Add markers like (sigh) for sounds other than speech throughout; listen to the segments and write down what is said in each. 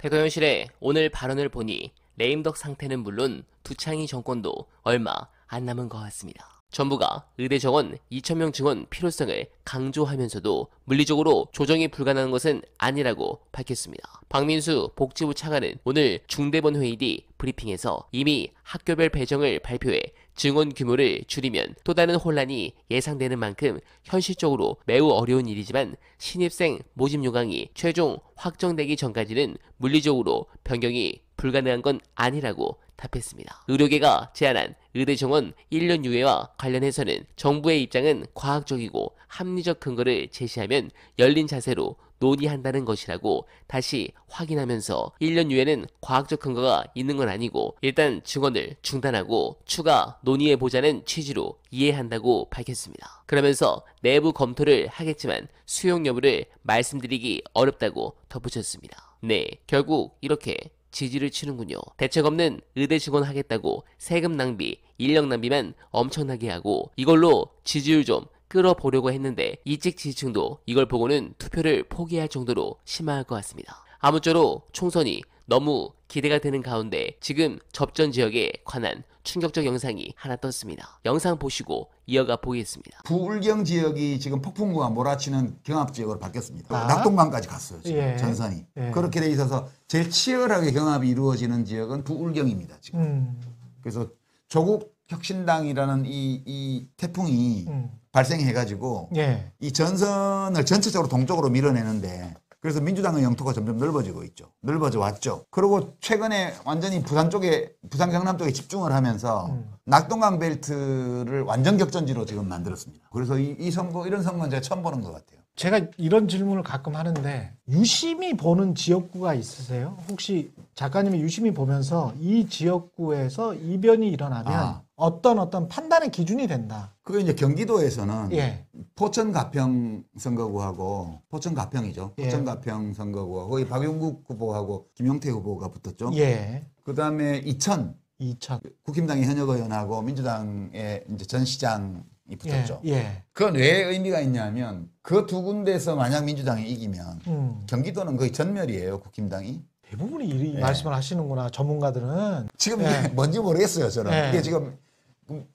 대가현실의 오늘 발언을 보니 레임덕 상태는 물론 두창희 정권도 얼마 안 남은 것 같습니다. 정부가 의대 정원 2천명 증원 필요성을 강조하면서도 물리적으로 조정이 불가능한 것은 아니라고 밝혔습니다. 박민수 복지부 차관은 오늘 중대본 회의 뒤 브리핑에서 이미 학교별 배정을 발표해 증언 규모를 줄이면 또 다른 혼란이 예상되는 만큼 현실적으로 매우 어려운 일이지만 신입생 모집 요강이 최종 확정되기 전까지는 물리적으로 변경이 불가능한 건 아니라고 답했습니다. 의료계가 제안한 의대 정원 1년 유예와 관련해서는 정부의 입장은 과학적이고 합리적 근거를 제시하면 열린 자세로 논의한다는 것이라고 다시 확인하면서 1년 유예는 과학적 근거가 있는 건 아니고 일단 증언을 중단하고 추가 논의해 보자는 취지로 이해한다고 밝혔습니다. 그러면서 내부 검토를 하겠지만 수용 여부를 말씀드리기 어렵다고 덧붙였습니다. 네, 결국 이렇게 지지를 치는군요. 대책 없는 의대 직원 하겠다고 세금 낭비, 인력 낭비만 엄청나게 하고 이걸로 지지율 좀 끌어보려고 했는데 이직 지지층도 이걸 보고는 투표를 포기할 정도로 심할 것 같습니다. 아무쪼록 총선이 너무 기대가 되는 가운데 지금 접전 지역에 관한 충격적 영상이 하나 떴습니다. 영상 보시고 이어가 보겠습니다. 부울경 지역이 지금 폭풍구가 몰아치는 경합 지역으로 바뀌었습니다. 아. 낙동강까지 갔어요. 지금 예. 전선이 예. 그렇게 돼 있어서 제일 치열하게 경합이 이루어지는 지역은 부울경입니다. 지금 음. 그래서 조국 혁신당이라는 이, 이 태풍이 음. 발생해가지고 예. 이 전선을 전체적으로 동쪽으로 밀어내는데 그래서 민주당의 영토가 점점 넓어지고 있죠. 넓어져 왔죠. 그리고 최근에 완전히 부산 쪽에 부산 경남 쪽에 집중을 하면서 음. 낙동강 벨트를 완전 격전지로 지금 만들었습니다. 그래서 이, 이 선거 이런 선거는 제가 처음 보는 것 같아요. 제가 이런 질문을 가끔 하는데 유심히 보는 지역구가 있으세요? 혹시 작가님이 유심히 보면서 이 지역구에서 이변이 일어나면 아. 어떤 어떤 판단의 기준이 된다. 그게 이제 경기도에서는 예. 포천 가평 선거구하고 포천 가평이죠. 포천 예. 가평 선거구하고 거기 박용국 후보하고 김용태 후보가 붙었죠. 예. 그다음에 이천 이천 국힘당의 현역 의원하고 민주당의 이제 전 시장이 붙었죠. 예. 예. 그건 왜 의미가 있냐면 그 두 군데에서 만약 민주당이 이기면 음. 경기도는 거의 전멸이에요. 국힘당이. 대부분이 이 예. 말씀을 하시는구나 전문가들은 지금 예. 뭔지 모르겠어요 저는 예. 이게 지금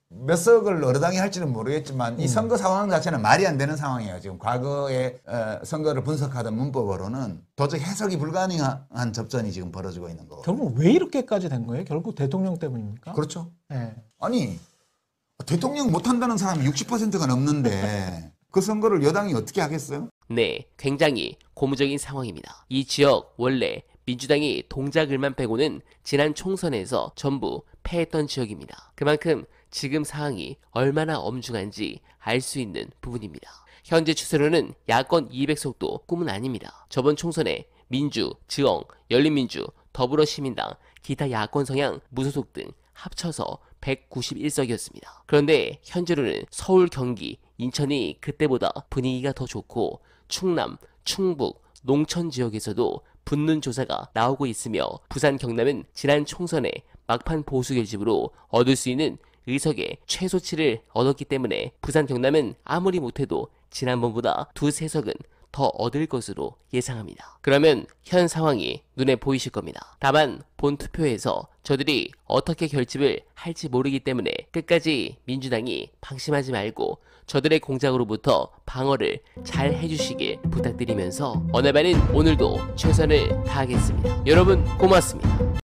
몇 석을 어느 당이 할지는 모르겠지만 이 음. 선거 상황 자체는 말이 안 되는 상황이에요. 지금 과거의 어, 선거를 분석하던 문법으로는 도저히 해석이 불가능한 접전이 지금 벌어지고 있는 거 결국 왜 이렇게까지 된 거예요? 결국 대통령 때문입니까? 그렇죠. 네. 아니 대통령 못 한다는 사람이 60%가 넘는데 (laughs) 그 선거를 여당이 어떻게 하겠어요? 네, 굉장히 고무적인 상황입니다. 이 지역 원래 민주당이 동작을만 빼고는 지난 총선에서 전부 패했던 지역입니다. 그만큼 지금 상황이 얼마나 엄중한지 알 수 있는 부분입니다. 현재 추세로는 야권 200석도 꿈은 아닙니다. 저번 총선에 민주, 지영, 열린민주, 더불어시민당, 기타 야권 성향, 무소속 등 합쳐서 191석이었습니다. 그런데 현재로는 서울, 경기, 인천이 그때보다 분위기가 더 좋고 충남, 충북, 농촌 지역에서도 붙는 조사가 나오고 있으며 부산 경남은 지난 총선에 막판 보수 결집으로 얻을 수 있는 의석의 최소치를 얻었기 때문에 부산 경남은 아무리 못해도 지난번보다 두세 석은 더 얻을 것으로 예상합니다. 그러면 현 상황이 눈에 보이실 겁니다. 다만 본 투표에서 저들이 어떻게 결집을 할지 모르기 때문에 끝까지 민주당이 방심하지 말고 저들의 공작으로부터 방어를 잘 해주시길 부탁드리면서 어느 발인 오늘도 최선을 다하겠습니다. 여러분 고맙습니다.